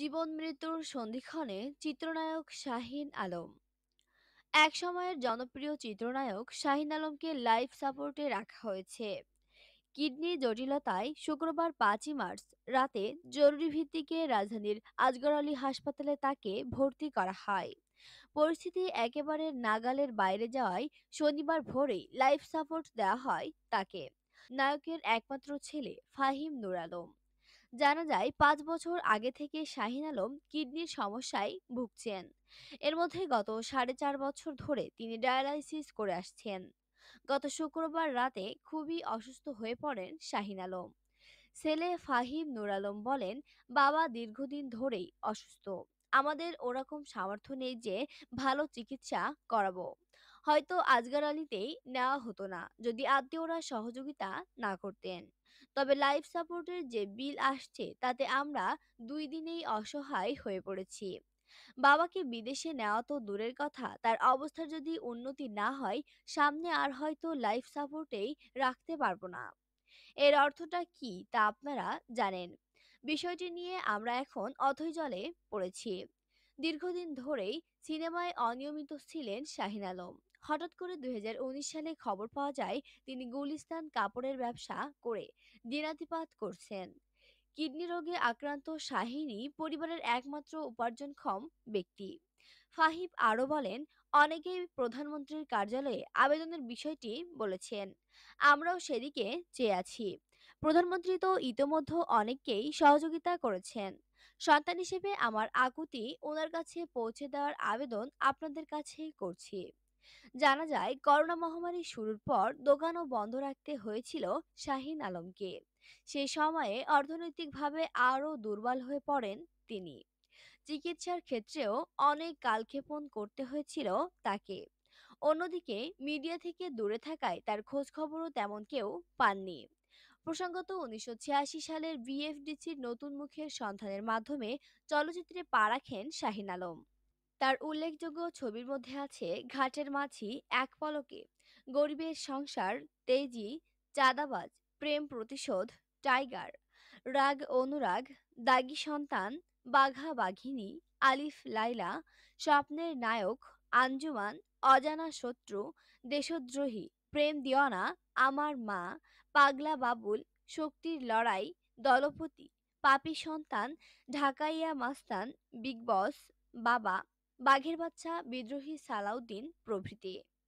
জীবন মৃত্যুর সন্ধিক্ষণে চিত্রনায়ক শাহিন আলম এক সময়ের জনপ্রিয় চিত্রনায়ক শাহিন আলমকে লাইফ সাপোর্টে রাখা হয়েছে কিডনি জটিলতায় শুক্রবার পাঁচই মার্চ রাতে জরুরি ভিত্তিকে রাজধানীর আজগর আলী হাসপাতালে তাকে ভর্তি করা হয় পরিস্থিতি একেবারে নাগালের বাইরে যাওয়ায় শনিবার ভোরেই লাইফ সাপোর্ট দেওয়া হয় তাকে নায়কের একমাত্র ছেলে ফাহিম নুর আলম জানা যায় পাঁচ বছর আগে থেকে শাহিন আলম কিডনির সমস্যায় ভুগছেন এর মধ্যে গত সাড়ে চার বছর ধরে তিনি ডায়ালাইসিস করে আসছেন গত শুক্রবার রাতে খুবই অসুস্থ হয়ে পড়েন শাহিন আলম ছেলে ফাহিম নুর আলম বলেন বাবা দীর্ঘদিন ধরেই অসুস্থ আমাদের ওরকম সামর্থ্য নেই যে ভালো চিকিৎসা করাবো হয়তো আজগার আলীতেই নেওয়া হতো না যদি আত্মীয়রা সহযোগিতা না করতেন তবে লাইফ সাপোর্টের যে বিল আসছে তাতে আমরা দুই দিনেই অসহায় হয়ে পড়েছি বাবাকে বিদেশে নেওয়া তো দূরের কথা তার অবস্থার যদি উন্নতি না হয় সামনে আর হয়তো লাইফ সাপোর্টেই রাখতে পারবো না এর অর্থটা কি তা আপনারা জানেন বিষয়টি নিয়ে আমরা এখন অথৈ জলে পড়েছি দীর্ঘদিন ধরেই সিনেমায় অনিয়মিত ছিলেন শাহিন আলম হঠাৎ করে দুই সালে খবর পাওয়া যায় তিনি গুলিস্তান কাপড়ের ব্যবসা করে দিনাতিপাত করছেন কিডনি রোগে আক্রান্ত শাহিনী পরিবারের একমাত্র উপার্জনক্ষম ব্যক্তি ফাহিব আরও বলেন অনেকেই প্রধানমন্ত্রীর কার্যালয়ে আবেদনের বিষয়টি বলেছেন আমরাও সেদিকে চেয়ে আছি প্রধানমন্ত্রী তো ইতোমধ্যে অনেককেই সহযোগিতা করেছেন সন্তান হিসেবে আমার আকুতি ওনার কাছে পৌঁছে দেওয়ার আবেদন আপনাদের কাছে করছি জানা যায় করোনা মহামারী শুরুর পর দোকানও বন্ধ রাখতে হয়েছিল শাহিন আলমকে সেই সময়ে অর্থনৈতিকভাবে আরও দুর্বল হয়ে পড়েন তিনি চিকিৎসার ক্ষেত্রেও অনেক কালক্ষেপণ করতে হয়েছিল তাকে অন্যদিকে মিডিয়া থেকে দূরে থাকায় তার খোঁজখবরও তেমন কেউ পাননি প্রসঙ্গত উনিশশো সালের বিএফডিসির নতুন মুখের সন্ধানের মাধ্যমে চলচ্চিত্রে পা রাখেন শাহিন আলম তার উল্লেখযোগ্য ছবির মধ্যে আছে ঘাটের মাঝি এক পলকে গরিবের সংসার তেজি চাঁদাবাজ প্রেম প্রতিশোধ টাইগার রাগ অনুরাগ দাগি সন্তান বাঘা বাঘিনী আলিফ লাইলা স্বপ্নের নায়ক আঞ্জুমান অজানা শত্রু দেশদ্রোহী প্রেম দিওয়ানা আমার মা পাগলা বাবুল শক্তির লড়াই দলপতি পাপি সন্তান ঢাকাইয়া মাস্তান বিগ বস বাবা বাঘের বাচ্চা বিদ্রোহী সালাউদ্দিন প্রভৃতি